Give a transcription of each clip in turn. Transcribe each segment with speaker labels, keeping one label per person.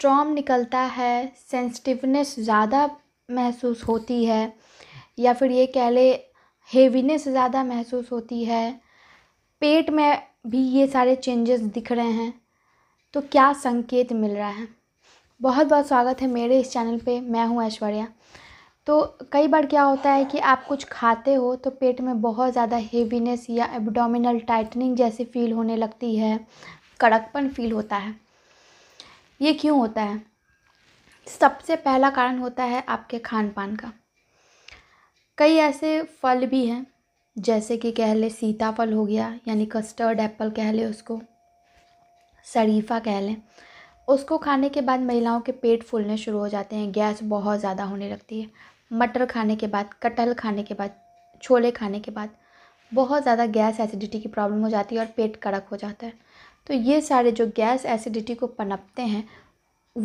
Speaker 1: स्ट्रॉम निकलता है सेंसिटिवनेस ज़्यादा महसूस होती है या फिर ये कह ले हेवीनेस ज़्यादा महसूस होती है पेट में भी ये सारे चेंजेस दिख रहे हैं तो क्या संकेत मिल रहा है बहुत बहुत स्वागत है मेरे इस चैनल पे मैं हूँ ऐश्वर्या तो कई बार क्या होता है कि आप कुछ खाते हो तो पेट में बहुत ज़्यादा हेवीनेस या एब्डोमिनल टाइटनिंग जैसी फील होने लगती है कड़कपन फील होता है ये क्यों होता है सबसे पहला कारण होता है आपके खान पान का कई ऐसे फल भी हैं जैसे कि कह ले सीताफल हो गया यानी कस्टर्ड एप्पल कह ले उसको शरीफा कह लें उसको खाने के बाद महिलाओं के पेट फूलने शुरू हो जाते हैं गैस बहुत ज़्यादा होने लगती है मटर खाने के बाद कटहल खाने के बाद छोले खाने के बाद बहुत ज़्यादा गैस एसिडिटी की प्रॉब्लम हो जाती है और पेट कड़क हो जाता है तो ये सारे जो गैस एसिडिटी को पनपते हैं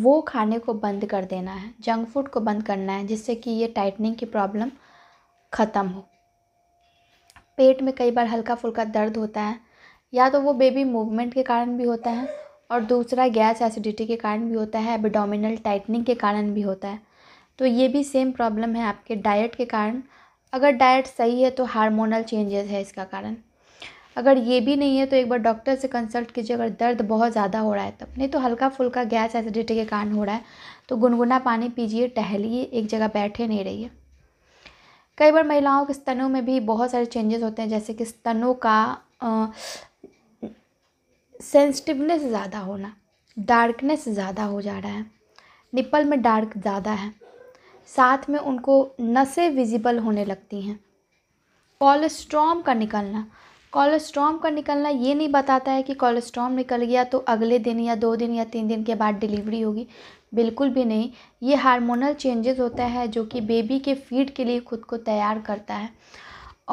Speaker 1: वो खाने को बंद कर देना है जंक फूड को बंद करना है जिससे कि ये टाइटनिंग की प्रॉब्लम ख़त्म हो पेट में कई बार हल्का फुल्का दर्द होता है या तो वो बेबी मूवमेंट के कारण भी होता है और दूसरा गैस एसिडिटी के कारण भी होता है एबडोमिनल टाइटनिंग के कारण भी होता है तो ये भी सेम प्रॉब्लम है आपके डाइट के कारण अगर डाइट सही है तो हार्मोनल चेंजेस है इसका कारण अगर ये भी नहीं है तो एक बार डॉक्टर से कंसल्ट कीजिए अगर दर्द बहुत ज़्यादा हो रहा है तब नहीं तो हल्का फुल्का गैस एसिडिटी के कारण हो रहा है तो गुनगुना पानी पीजिए टहलिए एक जगह बैठे नहीं रहिए कई बार महिलाओं के स्तनों में भी बहुत सारे चेंजेस होते हैं जैसे कि स्तनों का सेंसिटिवनेस ज़्यादा होना डार्कनेस ज़्यादा हो जा रहा है निप्पल में डार्क ज़्यादा है साथ में उनको नसें विजिबल होने लगती हैं कोलेस्ट्रॉम का निकलना कोलेस्ट्रॉम का निकलना ये नहीं बताता है कि कोलेस्ट्रॉम निकल गया तो अगले दिन या दो दिन या तीन दिन के बाद डिलीवरी होगी बिल्कुल भी नहीं ये हार्मोनल चेंजेस होता है जो कि बेबी के फीड के लिए खुद को तैयार करता है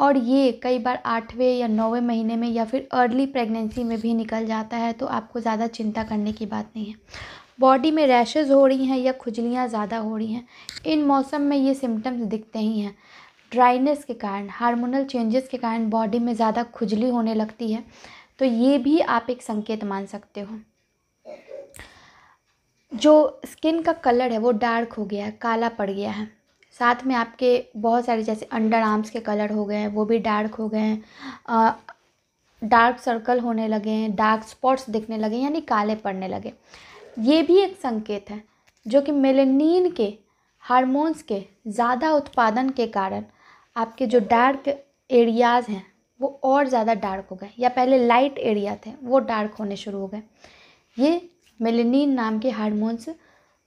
Speaker 1: और ये कई बार आठवें या नौवें महीने में या फिर अर्ली प्रेगनेंसी में भी निकल जाता है तो आपको ज़्यादा चिंता करने की बात नहीं है बॉडी में रैशेज़ हो रही हैं या खुजलियाँ ज़्यादा हो रही हैं इन मौसम में ये सिम्टम्स दिखते ही हैं ड्राइनेस के कारण हार्मोनल चेंजेस के कारण बॉडी में ज़्यादा खुजली होने लगती है तो ये भी आप एक संकेत मान सकते हो जो स्किन का कलर है वो डार्क हो गया है काला पड़ गया है साथ में आपके बहुत सारे जैसे अंडर आर्म्स के कलर हो गए हैं वो भी डार्क हो गए हैं डार्क सर्कल होने लगे हैं डार्क स्पॉट्स दिखने लगे यानी काले पड़ने लगे ये भी एक संकेत है जो कि मेलेनिन के हार्मोन्स के ज़्यादा उत्पादन के कारण आपके जो डार्क एरियाज़ हैं वो और ज़्यादा डार्क हो गए या पहले लाइट एरिया थे वो डार्क होने शुरू हो गए ये मेलेनिन नाम के हार्मोन्स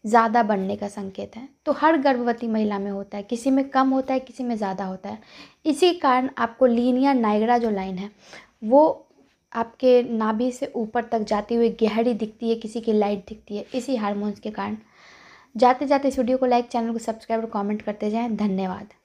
Speaker 1: ज़्यादा बढ़ने का संकेत है तो हर गर्भवती महिला में होता है किसी में कम होता है किसी में ज़्यादा होता है इसी कारण आपको लीनिया नाइगरा जो लाइन है वो आपके नाभि से ऊपर तक जाती हुई गहरी दिखती है किसी की लाइट दिखती है इसी हार्मोन्स के कारण जाते जाते इस वीडियो को लाइक चैनल को सब्सक्राइब और कमेंट करते जाएं धन्यवाद